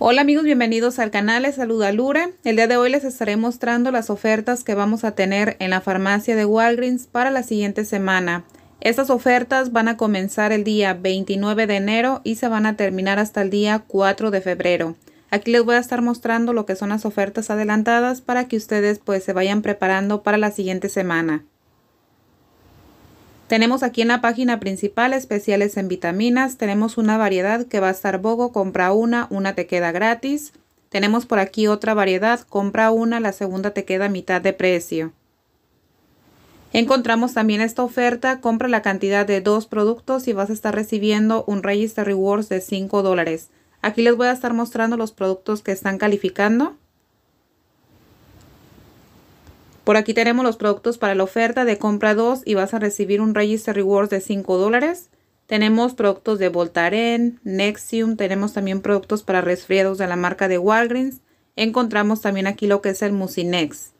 Hola amigos, bienvenidos al canal, les saluda Lure El día de hoy les estaré mostrando las ofertas que vamos a tener en la farmacia de Walgreens para la siguiente semana. Estas ofertas van a comenzar el día 29 de enero y se van a terminar hasta el día 4 de febrero. Aquí les voy a estar mostrando lo que son las ofertas adelantadas para que ustedes pues se vayan preparando para la siguiente semana. Tenemos aquí en la página principal especiales en vitaminas. Tenemos una variedad que va a estar bogo, compra una, una te queda gratis. Tenemos por aquí otra variedad, compra una, la segunda te queda a mitad de precio. Encontramos también esta oferta, compra la cantidad de dos productos y vas a estar recibiendo un Register Rewards de 5 dólares. Aquí les voy a estar mostrando los productos que están calificando. Por aquí tenemos los productos para la oferta de compra 2 y vas a recibir un Register Rewards de 5 dólares. Tenemos productos de Voltaren, Nexium, tenemos también productos para resfriados de la marca de Walgreens. Encontramos también aquí lo que es el Musinex.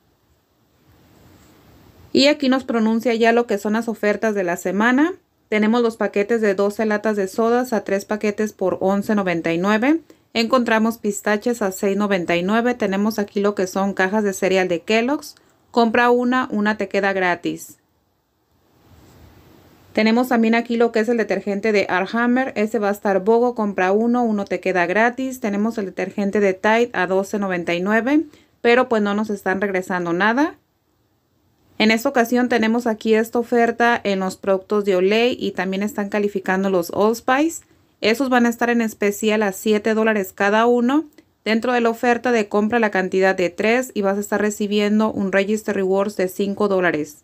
Y aquí nos pronuncia ya lo que son las ofertas de la semana. Tenemos los paquetes de 12 latas de sodas a 3 paquetes por $11.99. Encontramos pistaches a $6.99. Tenemos aquí lo que son cajas de cereal de Kellogg's. Compra una, una te queda gratis. Tenemos también aquí lo que es el detergente de Arhammer. Ese va a estar Bogo, compra uno, uno te queda gratis. Tenemos el detergente de Tide a $12.99, pero pues no nos están regresando nada. En esta ocasión tenemos aquí esta oferta en los productos de Olay y también están calificando los Spice. Esos van a estar en especial a $7 cada uno Dentro de la oferta de compra la cantidad de 3 y vas a estar recibiendo un Register Rewards de 5 dólares.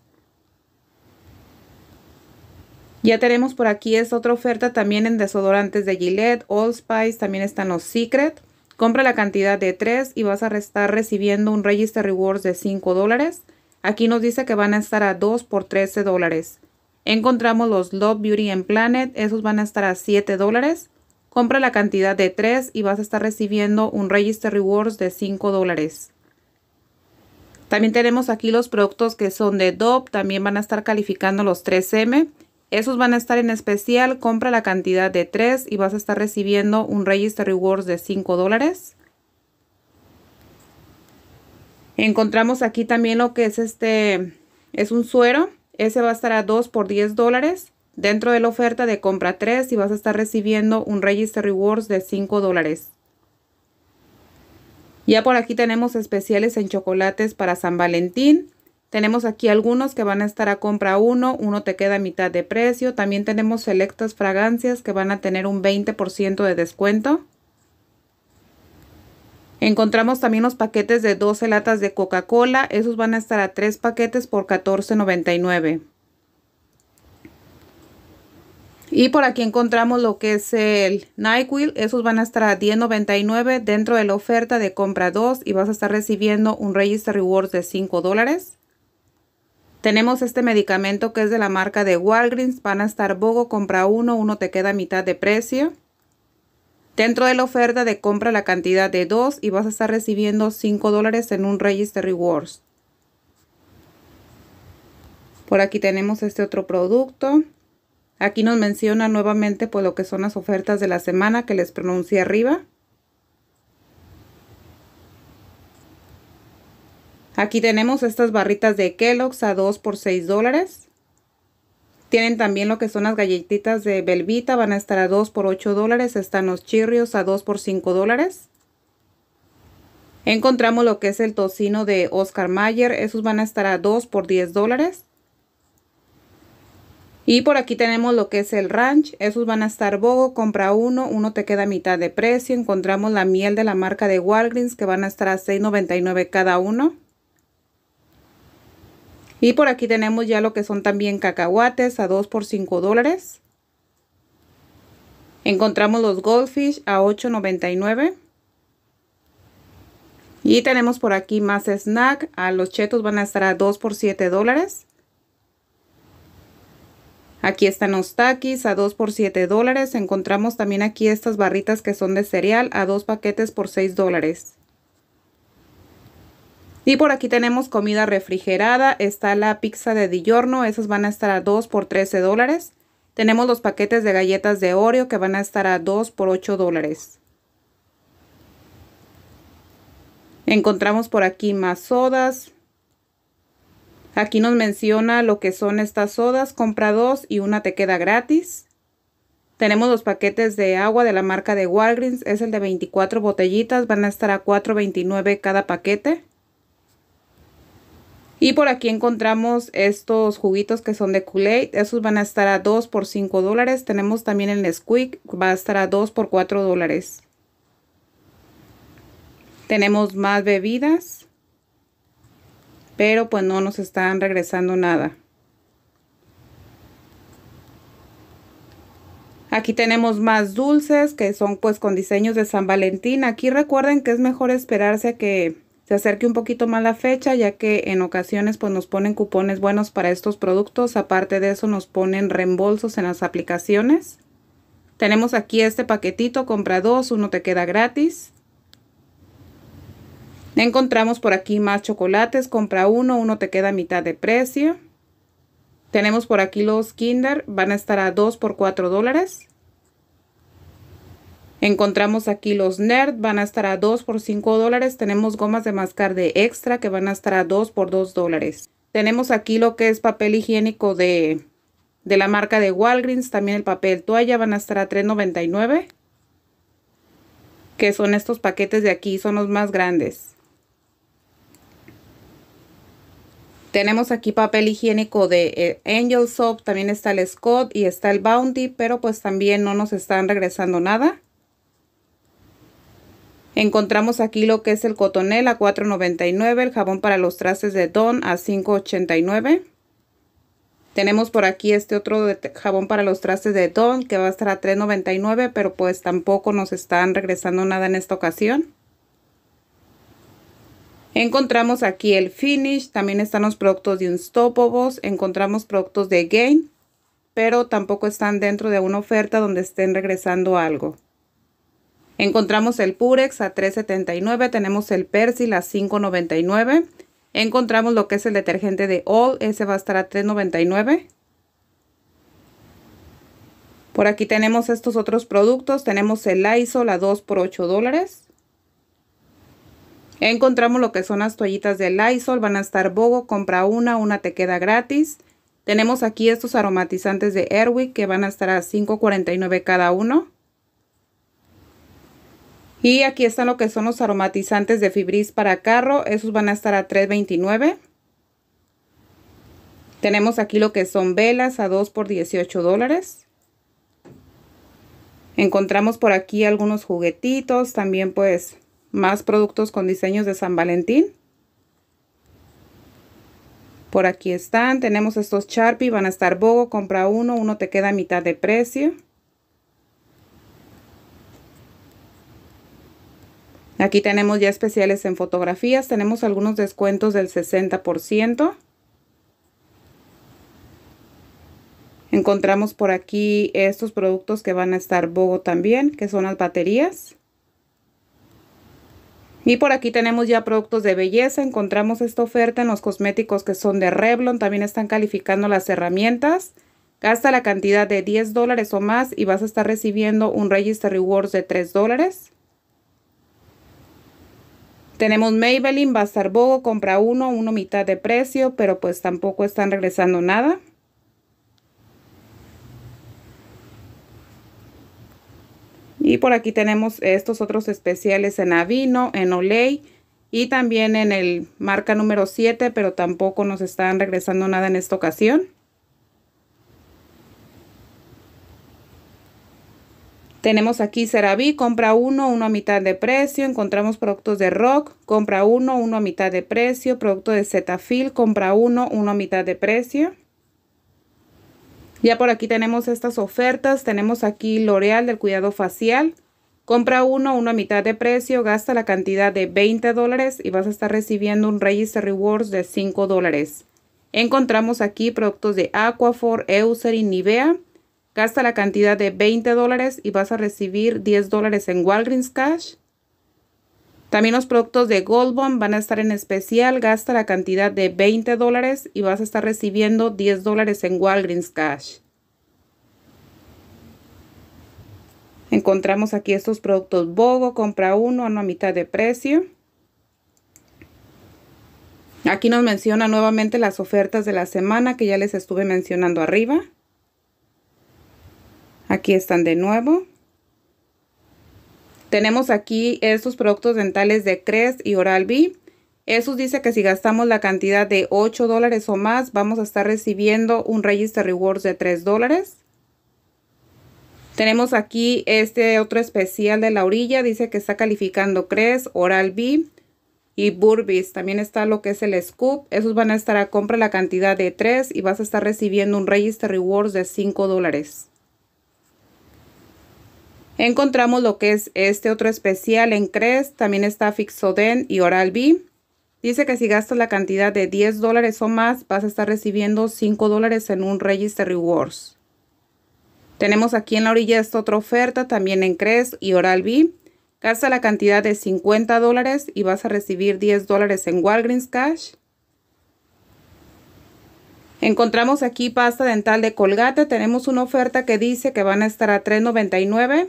Ya tenemos por aquí esta otra oferta también en desodorantes de Gillette, All Spice, también están los Secret. Compra la cantidad de 3 y vas a estar recibiendo un Register Rewards de 5 dólares. Aquí nos dice que van a estar a 2 por 13 dólares. Encontramos los Love Beauty and Planet, esos van a estar a 7 dólares. Compra la cantidad de 3 y vas a estar recibiendo un Register Rewards de 5 dólares. También tenemos aquí los productos que son de DOP, también van a estar calificando los 3M. Esos van a estar en especial, compra la cantidad de 3 y vas a estar recibiendo un Register Rewards de 5 dólares. Encontramos aquí también lo que es este, es un suero. Ese va a estar a 2 por 10 dólares. Dentro de la oferta de compra 3 y vas a estar recibiendo un Register Rewards de 5 dólares. Ya por aquí tenemos especiales en chocolates para San Valentín. Tenemos aquí algunos que van a estar a compra 1, uno te queda a mitad de precio. También tenemos selectas fragancias que van a tener un 20% de descuento. Encontramos también los paquetes de 12 latas de Coca-Cola. Esos van a estar a 3 paquetes por $14.99. Y por aquí encontramos lo que es el NyQuil. Esos van a estar a $10.99 dentro de la oferta de compra 2 y vas a estar recibiendo un Register Rewards de $5 dólares. Tenemos este medicamento que es de la marca de Walgreens. Van a estar Bogo, compra uno, uno te queda a mitad de precio. Dentro de la oferta de compra la cantidad de 2 y vas a estar recibiendo 5 dólares en un Register Rewards. Por aquí tenemos este otro producto. Aquí nos menciona nuevamente pues lo que son las ofertas de la semana que les pronuncie arriba. Aquí tenemos estas barritas de Kellogg's a 2 por 6 dólares. Tienen también lo que son las galletitas de Belvita, van a estar a 2 por 8 dólares. Están los chirrios a 2 por 5 dólares. Encontramos lo que es el tocino de Oscar Mayer, esos van a estar a 2 por 10 dólares. Y por aquí tenemos lo que es el ranch. Esos van a estar bogo, compra uno, uno te queda a mitad de precio. Encontramos la miel de la marca de Walgreens que van a estar a $6.99 cada uno. Y por aquí tenemos ya lo que son también cacahuates a 2 por 5 dólares. Encontramos los goldfish a $8.99. Y tenemos por aquí más snack. A los chetos van a estar a 2 por 7 dólares. Aquí están los taquis a 2 por 7 dólares. Encontramos también aquí estas barritas que son de cereal a 2 paquetes por 6 dólares. Y por aquí tenemos comida refrigerada. Está la pizza de Diorno. Esas van a estar a 2 por 13 dólares. Tenemos los paquetes de galletas de Oreo que van a estar a 2 por 8 dólares. Encontramos por aquí más sodas, Aquí nos menciona lo que son estas sodas. Compra dos y una te queda gratis. Tenemos los paquetes de agua de la marca de Walgreens. Es el de 24 botellitas. Van a estar a $4.29 cada paquete. Y por aquí encontramos estos juguitos que son de Kool-Aid. Esos van a estar a 2 por 5 dólares. Tenemos también el Squeak, Va a estar a 2 por 4 dólares. Tenemos más bebidas pero pues no nos están regresando nada. Aquí tenemos más dulces que son pues con diseños de San Valentín. Aquí recuerden que es mejor esperarse a que se acerque un poquito más la fecha ya que en ocasiones pues nos ponen cupones buenos para estos productos. Aparte de eso nos ponen reembolsos en las aplicaciones. Tenemos aquí este paquetito, compra dos, uno te queda gratis. Encontramos por aquí más chocolates. Compra uno, uno te queda a mitad de precio. Tenemos por aquí los Kinder, van a estar a 2 por 4 dólares. Encontramos aquí los Nerd, van a estar a 2 por 5 dólares. Tenemos gomas de mascar de extra que van a estar a 2 por 2 dólares. Tenemos aquí lo que es papel higiénico de, de la marca de Walgreens. También el papel toalla van a estar a $3.99. Que son estos paquetes de aquí, son los más grandes. Tenemos aquí papel higiénico de eh, Angel Soap, también está el Scott y está el Bounty, pero pues también no nos están regresando nada. Encontramos aquí lo que es el cotonel a $4.99, el jabón para los trastes de Don a $5.89. Tenemos por aquí este otro jabón para los trastes de Don que va a estar a $3.99, pero pues tampoco nos están regresando nada en esta ocasión. Encontramos aquí el Finish, también están los productos de Unstoppables, encontramos productos de Gain, pero tampoco están dentro de una oferta donde estén regresando algo. Encontramos el Purex a $3.79, tenemos el Persil a $5.99, encontramos lo que es el detergente de All, ese va a estar a $3.99. Por aquí tenemos estos otros productos, tenemos el Lysol a 2 por 8 dólares. Encontramos lo que son las toallitas de Lysol, van a estar Bogo, compra una, una te queda gratis. Tenemos aquí estos aromatizantes de Airwick que van a estar a $5.49 cada uno. Y aquí están lo que son los aromatizantes de Fibris para carro, esos van a estar a $3.29. Tenemos aquí lo que son velas a 2 por 18 dólares. Encontramos por aquí algunos juguetitos, también pues más productos con diseños de San Valentín. Por aquí están, tenemos estos Sharpie, van a estar Bogo, compra uno, uno te queda a mitad de precio. Aquí tenemos ya especiales en fotografías, tenemos algunos descuentos del 60%. Encontramos por aquí estos productos que van a estar Bogo también, que son las baterías. Y por aquí tenemos ya productos de belleza, encontramos esta oferta en los cosméticos que son de Revlon, también están calificando las herramientas. Gasta la cantidad de 10 dólares o más y vas a estar recibiendo un Register Rewards de 3 dólares. Tenemos Maybelline, estar Bogo, compra uno, uno mitad de precio, pero pues tampoco están regresando nada. Y por aquí tenemos estos otros especiales en Avino, en Olay y también en el marca número 7, pero tampoco nos están regresando nada en esta ocasión. Tenemos aquí CeraVe, compra uno, uno a mitad de precio. Encontramos productos de Rock, compra uno, uno a mitad de precio. Producto de Zetafil, compra uno, uno a mitad de precio. Ya por aquí tenemos estas ofertas. Tenemos aquí L'Oreal del cuidado facial. Compra uno, uno a mitad de precio, gasta la cantidad de 20 dólares y vas a estar recibiendo un Register Rewards de 5 dólares. Encontramos aquí productos de Aquaphor, Eucerin y Nivea. Gasta la cantidad de 20 dólares y vas a recibir 10 dólares en Walgreens Cash. También los productos de Gold Bond van a estar en especial. Gasta la cantidad de 20 dólares y vas a estar recibiendo 10 dólares en Walgreens Cash. Encontramos aquí estos productos Bogo, compra uno a una mitad de precio. Aquí nos menciona nuevamente las ofertas de la semana que ya les estuve mencionando arriba. Aquí están de nuevo. Tenemos aquí estos productos dentales de Crest y Oral-B. Esos dice que si gastamos la cantidad de 8 dólares o más, vamos a estar recibiendo un Register Rewards de 3 dólares. Tenemos aquí este otro especial de la orilla. Dice que está calificando Crest, Oral-B y Burbis. También está lo que es el Scoop. Esos van a estar a compra la cantidad de 3 y vas a estar recibiendo un Register Rewards de 5 dólares. Encontramos lo que es este otro especial en Crest, también está Fixoden y Oral-B. Dice que si gastas la cantidad de 10 dólares o más, vas a estar recibiendo 5 dólares en un Register Rewards. Tenemos aquí en la orilla esta otra oferta, también en Crest y Oral-B. Gasta la cantidad de 50 dólares y vas a recibir 10 dólares en Walgreens Cash. Encontramos aquí pasta dental de Colgate. Tenemos una oferta que dice que van a estar a $3.99.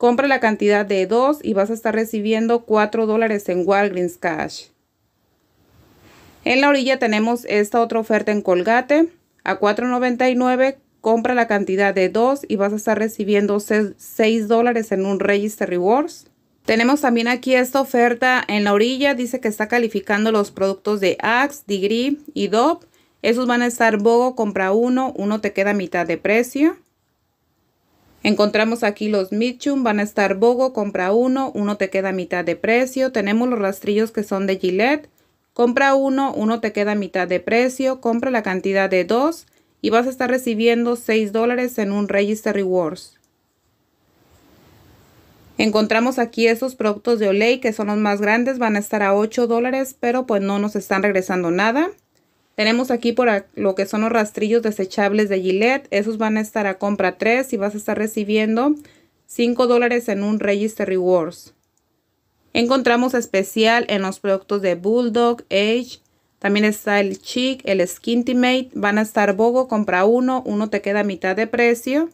Compra la cantidad de 2 y vas a estar recibiendo 4 dólares en Walgreens Cash. En la orilla tenemos esta otra oferta en Colgate. A $4.99 compra la cantidad de 2 y vas a estar recibiendo 6 dólares en un Register Rewards. Tenemos también aquí esta oferta en la orilla. Dice que está calificando los productos de Axe, Degree y Dove. Esos van a estar BOGO, compra uno, uno te queda a mitad de precio. Encontramos aquí los Mitchum, van a estar Bogo, compra uno, uno te queda a mitad de precio. Tenemos los rastrillos que son de Gillette, compra uno, uno te queda a mitad de precio, compra la cantidad de dos y vas a estar recibiendo 6 dólares en un Register Rewards. Encontramos aquí esos productos de Olay que son los más grandes, van a estar a 8 dólares, pero pues no nos están regresando nada. Tenemos aquí por lo que son los rastrillos desechables de Gillette. Esos van a estar a compra 3 y vas a estar recibiendo 5 dólares en un Register Rewards. Encontramos especial en los productos de Bulldog, Age. También está el Chic, el Skintimate. Van a estar Bogo, compra uno. Uno te queda a mitad de precio.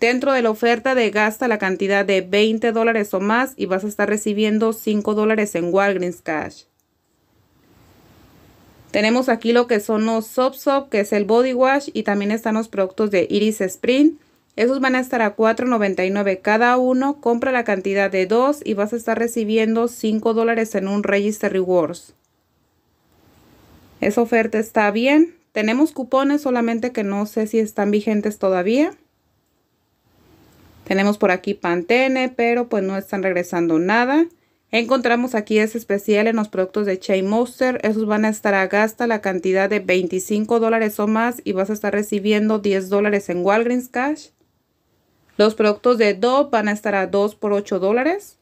Dentro de la oferta de gasta la cantidad de 20 dólares o más y vas a estar recibiendo 5 dólares en Walgreens Cash. Tenemos aquí lo que son los Soap Soap, que es el Body Wash y también están los productos de Iris Spring. Esos van a estar a $4.99 cada uno. Compra la cantidad de dos y vas a estar recibiendo $5 dólares en un Register Rewards. Esa oferta está bien. Tenemos cupones, solamente que no sé si están vigentes todavía. Tenemos por aquí Pantene, pero pues no están regresando nada. Encontramos aquí ese especial en los productos de Chain Monster. Esos van a estar a gasta la cantidad de 25 dólares o más y vas a estar recibiendo 10 dólares en Walgreens Cash. Los productos de Dove van a estar a 2 por 8 dólares.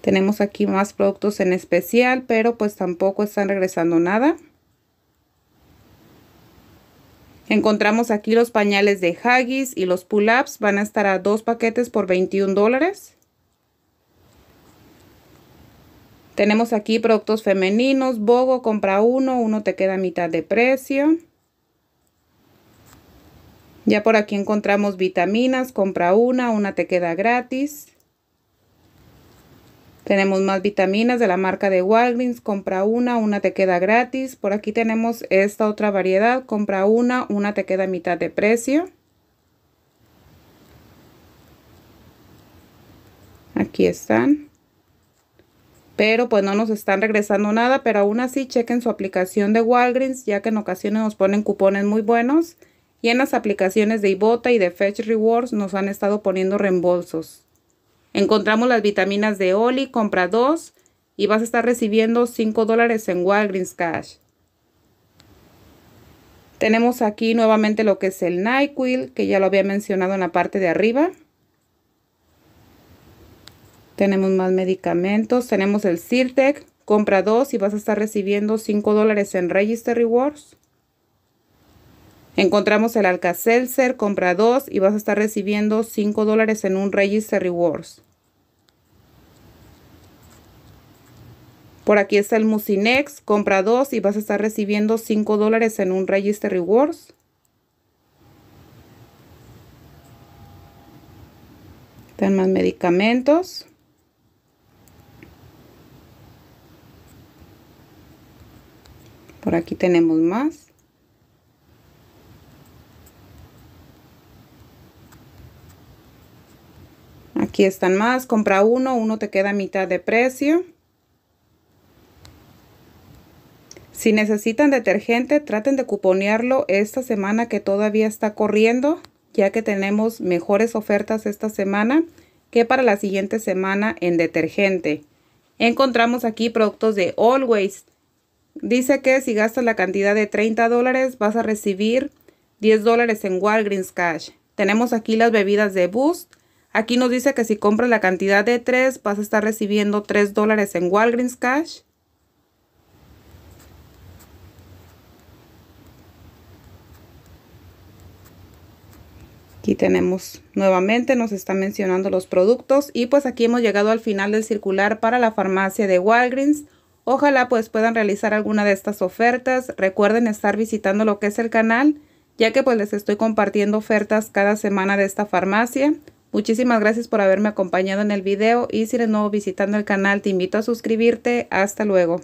Tenemos aquí más productos en especial, pero pues tampoco están regresando nada. Encontramos aquí los pañales de Haggis y los Pull-Ups. Van a estar a dos paquetes por 21 dólares. Tenemos aquí productos femeninos, Bogo, compra uno, uno te queda a mitad de precio. Ya por aquí encontramos vitaminas, compra una, una te queda gratis. Tenemos más vitaminas de la marca de Walgreens, compra una, una te queda gratis. Por aquí tenemos esta otra variedad, compra una, una te queda a mitad de precio. Aquí están pero pues no nos están regresando nada, pero aún así chequen su aplicación de Walgreens, ya que en ocasiones nos ponen cupones muy buenos y en las aplicaciones de Ibota y de Fetch Rewards nos han estado poniendo reembolsos. Encontramos las vitaminas de Oli, compra 2 y vas a estar recibiendo 5 dólares en Walgreens Cash. Tenemos aquí nuevamente lo que es el NyQuil, que ya lo había mencionado en la parte de arriba. Tenemos más medicamentos. Tenemos el CIRTEC. Compra dos y vas a estar recibiendo 5 dólares en Register Rewards. Encontramos el alka Compra dos y vas a estar recibiendo 5 dólares en un Register Rewards. Por aquí está el Musinex, compra dos y vas a estar recibiendo 5 dólares en un Register Rewards. Están más medicamentos. por aquí tenemos más aquí están más compra uno uno te queda a mitad de precio si necesitan detergente traten de cuponearlo esta semana que todavía está corriendo ya que tenemos mejores ofertas esta semana que para la siguiente semana en detergente encontramos aquí productos de Always Dice que si gastas la cantidad de 30 dólares vas a recibir 10 dólares en Walgreens Cash. Tenemos aquí las bebidas de Boost. Aquí nos dice que si compras la cantidad de 3 vas a estar recibiendo 3 dólares en Walgreens Cash. Aquí tenemos nuevamente, nos está mencionando los productos y pues aquí hemos llegado al final del circular para la farmacia de Walgreens. Ojalá pues puedan realizar alguna de estas ofertas. Recuerden estar visitando lo que es el canal, ya que pues les estoy compartiendo ofertas cada semana de esta farmacia. Muchísimas gracias por haberme acompañado en el video y si eres nuevo visitando el canal te invito a suscribirte. Hasta luego.